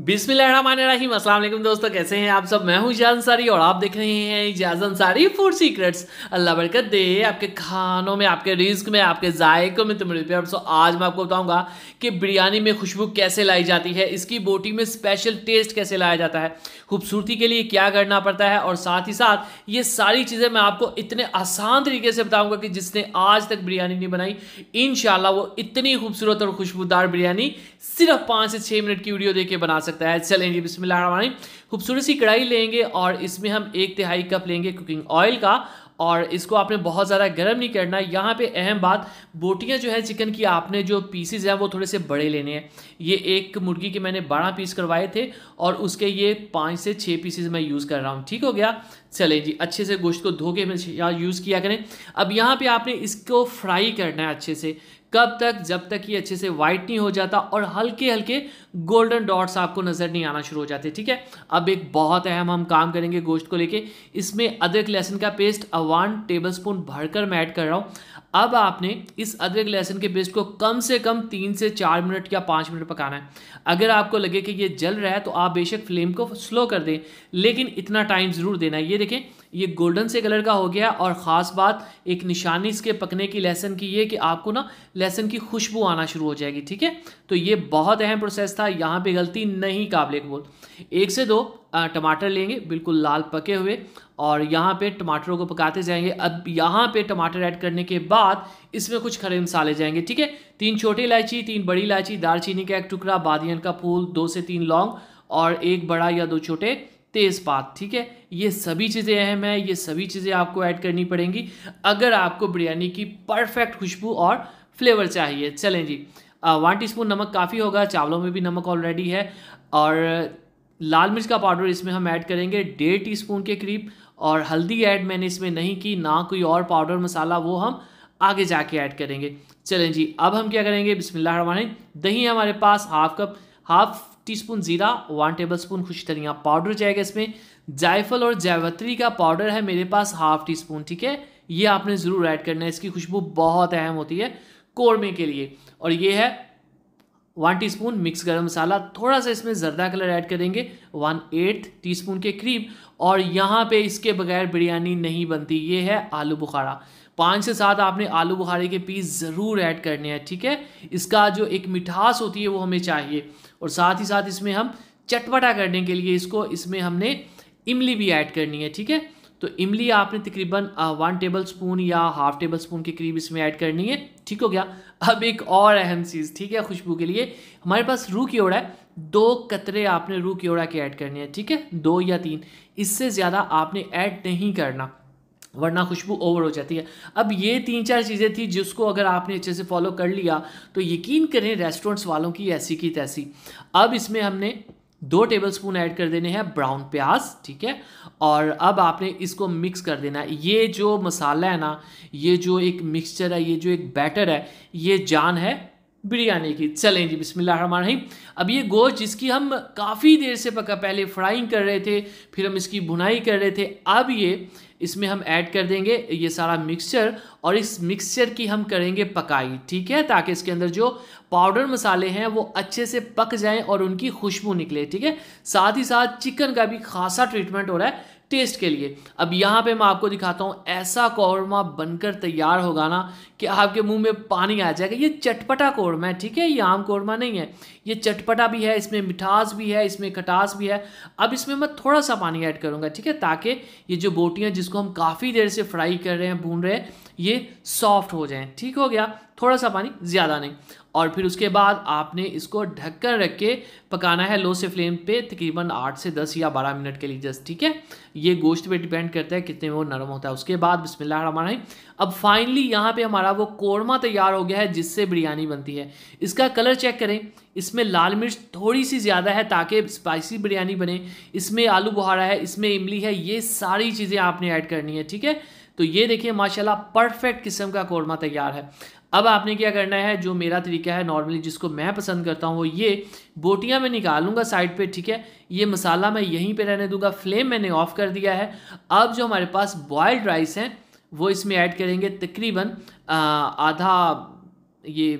बिस्मिल्लाहिर्रहमानिर्रहीम अस्सलाम वालेकुम दोस्तों कैसे हैं आप सब मैं हूं इजाज अंसारी और आप देख रहे हैं इजाज अंसारी फूड सीक्रेट्स अल्लाह बरकत दे आपके खानों में आपके रिस्क में आपके जायकों में तुम प्यार सो आज मैं आपको बताऊंगा कि बिरयानी में खुशबू कैसे लाई जाती है इसकी बोटी में स्पेशल टेस्ट कैसे लाया जाता है खूबसूरती के लिए क्या करना पड़ता है और साथ ही साथ ये सारी चीज़ें मैं आपको इतने आसान तरीके से बताऊँगा कि जिसने आज तक बिरयानी नहीं बनाई इन वो इतनी खूबसूरत और खुशबूदार बिरयानी सिर्फ पाँच से छः मिनट की वीडियो देख के बना सकता है चलेंगे बिस्मिल्लाह खूबसूरत सी कढ़ाई लेंगे और इसमें हम एक तिहाई कप लेंगे कुकिंग ऑयल का और इसको आपने बहुत ज़्यादा गर्म नहीं करना है यहाँ पे अहम बात बोटियाँ जो है चिकन की आपने जो पीसीज हैं वो थोड़े से बड़े लेने हैं ये एक मुर्गी के मैंने बारह पीस करवाए थे और उसके ये पाँच से छः पीसीज मैं यूज़ कर रहा हूँ ठीक हो गया चले जी अच्छे से गोश्त को धो के यहाँ यूज़ किया करें अब यहाँ पर आपने इसको फ्राई करना है अच्छे से कब तक जब तक ये अच्छे से वाइट नहीं हो जाता और हल्के हल्के गोल्डन डॉट्स आपको नज़र नहीं आना शुरू हो जाते ठीक है अब एक बहुत अहम हम काम करेंगे गोश्त को लेके इसमें अदरक लहसुन का पेस्ट वन टेबल स्पून भरकर मैं ऐड कर रहा हूँ अब आपने इस अदरक लहसुन के पेस्ट को कम से कम तीन से चार मिनट या पाँच मिनट पकाना है अगर आपको लगे कि ये जल रहा है तो आप बेशक फ्लेम को स्लो कर दें लेकिन इतना टाइम ज़रूर देना है ये देखें ये गोल्डन से कलर का हो गया और ख़ास बात एक निशानी इसके पकने की लहसन की ये कि आपको ना लहसन की खुशबू आना शुरू हो जाएगी ठीक है तो ये बहुत अहम प्रोसेस था यहाँ पर गलती नहीं काबिल कबूल एक से दो टमाटर लेंगे बिल्कुल लाल पके हुए और यहाँ पे टमाटरों को पकाते जाएंगे अब यहाँ पे टमाटर ऐड करने के बाद इसमें कुछ खड़े मसाले जाएंगे ठीक है तीन छोटी इलायची तीन बड़ी इलायची दालचीनी का एक टुकड़ा बादियन का फूल दो से तीन लौंग और एक बड़ा या दो छोटे तेज़पात ठीक है ये सभी चीज़ें अहम हैं ये सभी चीज़ें आपको ऐड करनी पड़ेंगी अगर आपको बिरयानी की परफेक्ट खुशबू और फ्लेवर चाहिए चलें जी वन टी नमक काफ़ी होगा चावलों में भी नमक ऑलरेडी है और लाल मिर्च का पाउडर इसमें हम ऐड करेंगे डेढ़ टी स्पून के करीब और हल्दी ऐड मैंने इसमें नहीं की ना कोई और पाउडर मसाला वो हम आगे जाके ऐड करेंगे चलें जी अब हम क्या करेंगे बिसमिल्लाह दही हमारे पास half cup half teaspoon ज़ीरा वन टेबल स्पून खुश धनिया पाउडर जाएगा इसमें जायफल और जायवत्री का पाउडर है मेरे पास हाफ टी स्पून ठीक है ये आपने ज़रूर ऐड करना है इसकी खुशबू बहुत अहम होती है कोरमे के लिए और ये है वन टीस्पून मिक्स गरम मसाला थोड़ा सा इसमें जर्दा कलर ऐड करेंगे वन टी टीस्पून के करीब और यहाँ पे इसके बगैर बिरयानी नहीं बनती ये है आलू बुखारा पाँच से सात आपने आलू बुखारे के पीस ज़रूर ऐड करने हैं ठीक है इसका जो एक मिठास होती है वो हमें चाहिए और साथ ही साथ इसमें हम चटपटा करने के लिए इसको इसमें हमने इमली भी ऐड करनी है ठीक है तो इमली आपने तकरीबन वन टेबल स्पून या हाफ टेबल स्पून के करीब इसमें ऐड करनी है ठीक हो गया अब एक और अहम चीज़ ठीक है खुशबू के लिए हमारे पास रू की ओड़ा है दो कतरे आपने रू की ओड़ा के ऐड करने हैं ठीक है दो या तीन इससे ज़्यादा आपने ऐड नहीं करना वरना खुशबू ओवर हो जाती है अब ये तीन चार चीज़ें थी जिसको अगर आपने अच्छे से फॉलो कर लिया तो यकीन करें रेस्टोरेंट्स वालों की ऐसी की तैसी अब इसमें हमने दो टेबलस्पून ऐड कर देने हैं ब्राउन प्याज ठीक है और अब आपने इसको मिक्स कर देना है ये जो मसाला है ना ये जो एक मिक्सचर है ये जो एक बैटर है ये जान है बिरयानी की चलें जी बिसमीम अब ये गोश्त जिसकी हम काफ़ी देर से पका पहले फ्राइंग कर रहे थे फिर हम इसकी भुनाई कर रहे थे अब ये इसमें हम ऐड कर देंगे ये सारा मिक्सचर और इस मिक्सचर की हम करेंगे पकाई ठीक है ताकि इसके अंदर जो पाउडर मसाले हैं वो अच्छे से पक जाएं और उनकी खुशबू निकले ठीक है साथ ही साथ चिकन का भी खासा ट्रीटमेंट हो रहा है टेस्ट के लिए अब यहाँ पे मैं आपको दिखाता हूँ ऐसा कौरमा बनकर तैयार होगा ना कि आपके मुंह में पानी आ जाएगा ये चटपटा कौरमा है ठीक है ये आम कौरमा नहीं है ये चटपटा भी है इसमें मिठास भी है इसमें खटास भी है अब इसमें मैं थोड़ा सा पानी ऐड करूँगा ठीक है ताकि ये जो बोटियाँ जिसको हम काफ़ी देर से फ्राई कर रहे हैं भून रहे हैं ये सॉफ्ट हो जाए ठीक हो गया थोड़ा सा पानी ज़्यादा नहीं और फिर उसके बाद आपने इसको ढककर रख के पकाना है लो से फ्लेम पे तकरीबन आठ से दस या बारह मिनट के लिए जस्ट ठीक है ये गोश्त पे डिपेंड करता है कितने वो नरम होता है उसके बाद बिस्मिल्लाह अब फाइनली यहाँ पे हमारा वो कोरमा तैयार हो गया है जिससे बिरयानी बनती है इसका कलर चेक करें इसमें लाल मिर्च थोड़ी सी ज़्यादा है ताकि स्पाइसी बिरयानी बने इसमें आलू बुहारा है इसमें इमली है ये सारी चीज़ें आपने ऐड करनी है ठीक है तो ये देखिए माशाल्लाह परफेक्ट किस्म का कौरमा तैयार है अब आपने क्या करना है जो मेरा तरीका है नॉर्मली जिसको मैं पसंद करता हूँ वो ये बोटियाँ मैं निकालूंगा साइड पे ठीक है ये मसाला मैं यहीं पे रहने दूंगा फ्लेम मैंने ऑफ़ कर दिया है अब जो हमारे पास बॉयल्ड राइस हैं वो इसमें ऐड करेंगे तकरीबन आधा ये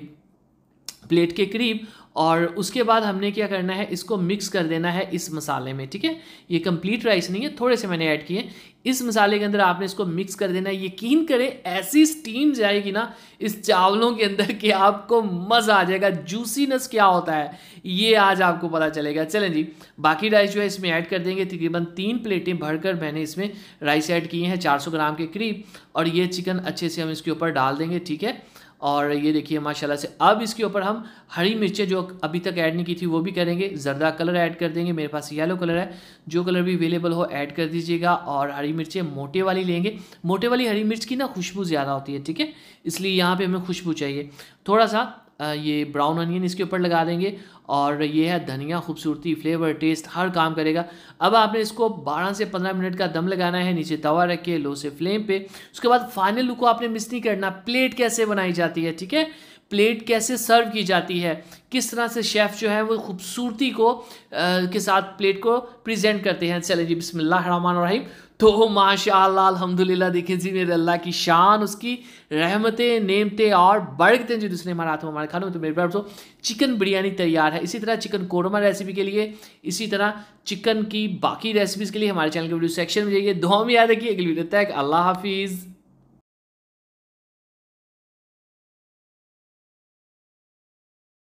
प्लेट के करीब और उसके बाद हमने क्या करना है इसको मिक्स कर देना है इस मसाले में ठीक है ये कंप्लीट राइस नहीं है थोड़े से मैंने ऐड किए इस मसाले के अंदर आपने इसको मिक्स कर देना है यकीन करें ऐसी स्टीम जाएगी ना इस चावलों के अंदर कि आपको मज़ा आ जाएगा जूसीनेस क्या होता है ये आज आपको पता चलेगा चलें जी बाकी राइस जो है इसमें ऐड कर देंगे तकरीबन तीन प्लेटें भरकर मैंने इसमें राइस ऐड किए हैं 400 ग्राम के करीब और ये चिकन अच्छे से हम इसके ऊपर डाल देंगे ठीक है और ये देखिए माशाल्लाह से अब इसके ऊपर हम हरी मिर्चें जो अभी तक ऐड नहीं की थी वो भी करेंगे जरदा कलर ऐड कर देंगे मेरे पास येलो कलर है जो कलर भी अवेलेबल हो ऐड कर दीजिएगा और हरी मिर्चें मोटे वाली लेंगे मोटे वाली हरी मिर्च की ना खुशबू ज़्यादा होती है ठीक है इसलिए यहाँ पर हमें खुशबू चाहिए थोड़ा सा ये ब्राउन अनियन इसके ऊपर लगा देंगे और ये है धनिया खूबसूरती फ्लेवर टेस्ट हर काम करेगा अब आपने इसको 12 से 15 मिनट का दम लगाना है नीचे तवा रख के लो से फ्लेम पे उसके बाद फाइनल लुक को आपने मिस नहीं करना प्लेट कैसे बनाई जाती है ठीक है प्लेट कैसे सर्व की जाती है किस तरह से शेफ़ जो है वो खूबसूरती को आ, के साथ प्लेट को प्रेजेंट करते हैं चले जी बिसमीम तो माशा अल्हम्दुलिल्लाह देखें जी मेरे अल्लाह की शान उसकी रहमतें नेमतें और बरकतें जो दूसरे हमारे हाथ में हमारे खाने में तो मेरे पास तो चिकन बिरयानी तैयार है इसी तरह चिकन कोरमा रेसिपी के लिए इसी तरह चिकन की बाकी रेसिपीज़ के लिए हमारे चैनल के वीडियो सेक्शन में जाइए दो में याद रखिए अगली वीडियो तक अल्लाह हाफिज़